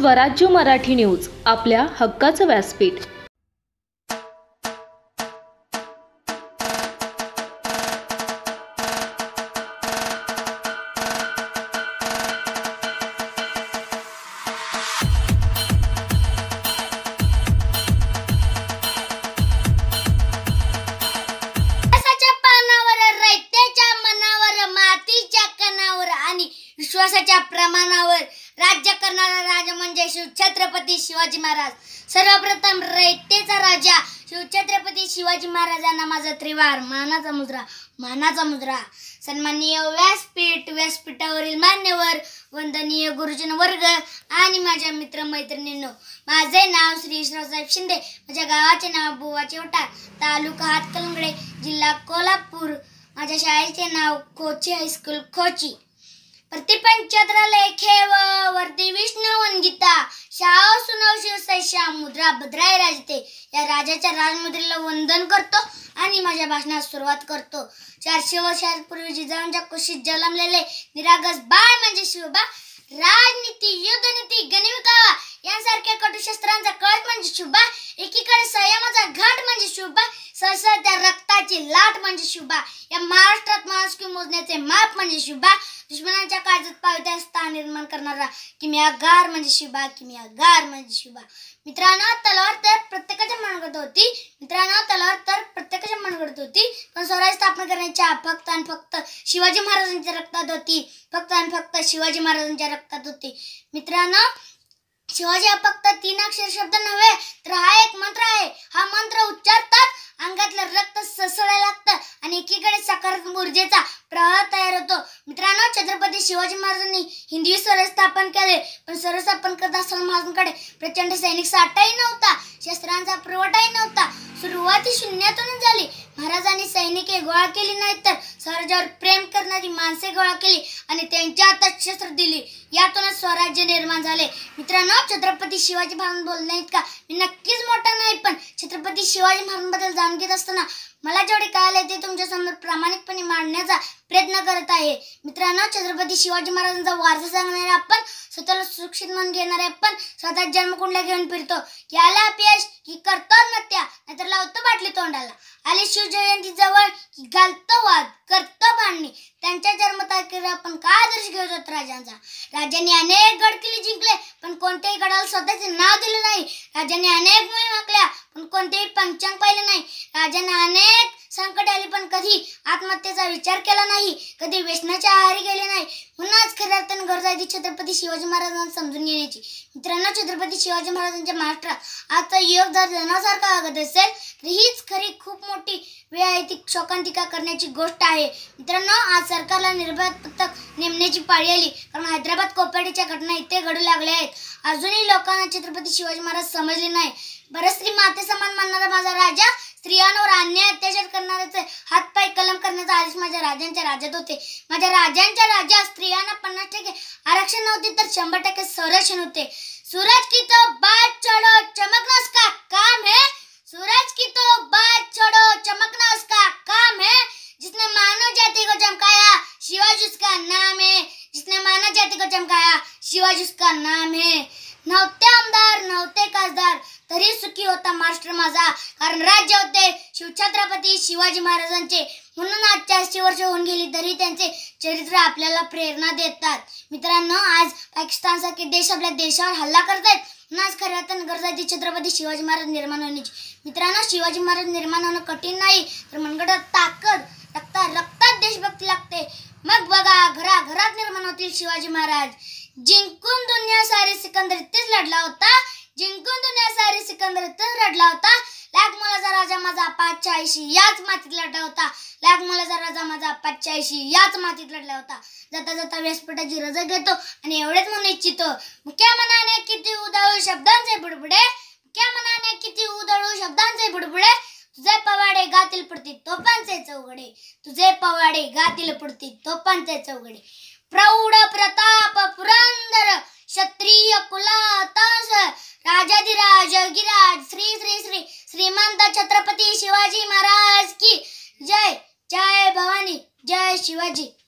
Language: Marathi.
स्वराज्य मराठी न्यूज आपल्या हक्काचं व्यासपीठ मातीच्या कनावर आणि विश्वासाच्या प्रमाणावर राज्य करणारा राजा म्हणजे शिवछत्रपती शिवाजी महाराज सर्वप्रथम रयतेचा राजा शिवछत्रपती शिवाजी महाराजांना माझा त्रिवार मानाचा मुद्रा मानाचा मुद्रा सन्माननीय व्यासपीठ व्यासपीठावरील मान्यवर वंदनीय गुरुजन वर्ग आणि माझ्या मित्रमैत्रिणींनो माझे नाव श्री श्रीरावसाहेब शिंदे माझ्या गावाचे नाव बुवाचे वटा तालुका हातकलंगडे जिल्हा कोल्हापूर माझ्या शाळेचे नाव खोची हायस्कूल खोची प्रतिपंचद्र लेखे वरती विष्णू वनगीता शाह सुनव शिवसाई मुद्रा भद्राय राजते या राजाच्या राजमुद्रेला वंदन करतो आणि माझ्या भाषणास सुरुवात करतो चारशे वर्षांपूर्वी जिजाऊंच्या कुशीत जलमलेले निरागस बाळ म्हणजे शिवबा राजनीती युद्धनीती गणविकावा यांसारख्या कटुशस्त्रांचा कळस म्हणजे शुभा एकीकडे संयमाचा घाट म्हणजे शुभा सरसर त्या रक्ताची लाट म्हणजे शुभा या महाराष्ट्र नामुष्की मोजण्याचे माप म्हणजे शिबा दुश्मनांच्या काळजात पावत्या स्थान निर्माण करणारा आगार म्हणजे शिबा किमयागार म्हणजे शिबा मित्रांनो तलवार तर प्रत्येकाच्या मनगडत होती मित्रांनो तलवार तर प्रत्येकाच्या मनगडत होती पण स्वराज्य स्थापन करण्याच्या फक्त आणि फक्त शिवाजी महाराजांच्या रक्तात होती फक्त आणि फक्त शिवाजी महाराजांच्या रक्तात होती मित्रांनो शिवाजी हा फक्त तीन अक्षर शब्द नव्हे तर हा एक मंत्र आहे हा मंत्र उच्चारतात अंगातलं रक्त ससळायला लागतं आणि सकारात्मक ऊर्जेचा प्रवाह तयार होतो मित्रांनो छत्रपती शिवाजी महाराजांनी हिंदी स्वराज स्थापन केले पण स्वराज स्थापन करत असताना महाराजांकडे प्रचंड सैनिक साठाही नव्हता शस्त्रांचा पुरवठाही नव्हता सुरुवाती शून्यातूनच झाली महाराजांनी सैनिके गोळा केली नाही तर स्वराज्यावर प्रेम करणारी माणसे गोळा केली आणि त्यांच्या हातात शस्त्र दिली यातूनच स्वराज्य निर्माण झाले मित्रांनो छत्रपती शिवाजी महाराज बोलले आहेत का मी नक्कीच मोठा नाही पण छत्रपती शिवाजी महाराजांबद्दल जाणून घेत असताना मला जेवढे कळाले ते तुमच्यासमोर प्रामाणिकपणे मांडण्याचा प्रयत्न करत आहे मित्रांनो छत्रपती शिवाजी महाराजांचा वारसा सांगणारे आपण स्वतःला सुरक्षित म्हणून घेणारे आपण स्वतः जन्मकुंडला घेऊन फिरतो याला अपयश की करतो नाहीतर लावतो बाटली तोंडाला आले शिव जयंती जवळ घालतो वाद करतो बांधणी त्यांच्या जन्मतारखेवर आपण काय आदर्श शकतो राजांचा राजांनी अनेक गड किल्ले जिंकले पण कोणत्याही गडाला स्वतःचे नाव दिले नाही राजांनी अनेक मोहीम आखल्या पण कोणतेही पंचांग पाहिले नाही राजांना अनेक संकट आले पण कधी आत्महत्येचा विचार केला नाही कधी व्यसनाच्या आहारी गेले नाही पुन्हाच खऱ्या अर्थानं गरज आहे छत्रपती शिवाजी महाराजांना समजून घेण्याची मित्रांनो छत्रपती शिवाजी महाराजांच्या महाराष्ट्रात आता योग जर जनासारखा आगत असेल तर हीच खरी खूप मोठी वेळ आहे ती शोकांतिका करण्याची गोष्ट आहे मित्रांनो आज सरकारला निर्भया पथक नेमण्याची पाळी आली कारण हैदराबाद कोपर्डीच्या घटना इथे घडू लागल्या आहेत अजूनही लोकांना छत्रपती शिवाजी महाराज समजले नाही बरं स्त्री माते समान मानणारा माझा राजा स्त्रियांवर अन्याय अत्याचार करणाऱ्याचे तो हातपाय कलम करण्याचा आदेश माझ्या राजांच्या राज्यात होते माझ्या राजांच्या राज्यात स्त्रियांना पन्नास टक्के आरक्षण नव्हते तर शंभर टक्के संरक्षण होते सूरज की तो बात चढो चमकना उसका काम है सूरज की तो बात चढो चमकना उसका काम है जिसने मानव जाति को चमकाया शिवाजी उसका नाम है जिसने मानव जाति को चमकाया शिवाजी उसका नाम है नव्हते आमदार नव्हते खासदार तरी सुखी होता मास्टर माझा कारण राज्य होते शिवछत्रपती शिवाजी महाराजांचे म्हणून आज ऐंशी वर्ष होऊन गेली तरी त्यांचे चरित्र आपल्याला प्रेरणा देतात मित्रांनो आज पाकिस्तानसारखे देश आपल्या देशावर हल्ला करतायत आज खऱ्या तर गरजाची छत्रपती शिवाजी महाराज निर्माण होण्याची मित्रांनो शिवाजी महाराज निर्माण होणं कठीण नाही तर मनगटात ताकद रक्ता रक्तात देशभक्ती लागते मग बघा घरा घरात निर्माण होतील शिवाजी महाराज जिंकून दुनिया सारी सिकंदर इथेच लढला होता जिंकून दुनिया सारी सिकंदर सिकंदरीतच लढला होता लाख मुलाचा राजा माझा पाचशे ऐंशी याच मातीत लढला होता लाख मुलाचा राजा माझा पाचशे ऐंशी याच मातीत लढला होता जाता जाता व्यासपीठाची रजा घेतो आणि एवढेच म्हणू इच्छितो मुख्या मनाने किती उधळू शब्दांचे बुडबुडे मुख्या मनाने किती उधळू शब्दांचे बुडबुडे तुझे पवाडे गातील पडतील तोपांचे चौघडे तुझे पवाडे गातील पडतील तोपांचे चौघडे प्रौढ प्रताप पुरंदर क्षत्रिय कुलातस राजाधिराज गिराज श्री श्री श्री श्रीमंत छत्रपती शिवाजी महाराज की जय जय भवानी जय शिवाजी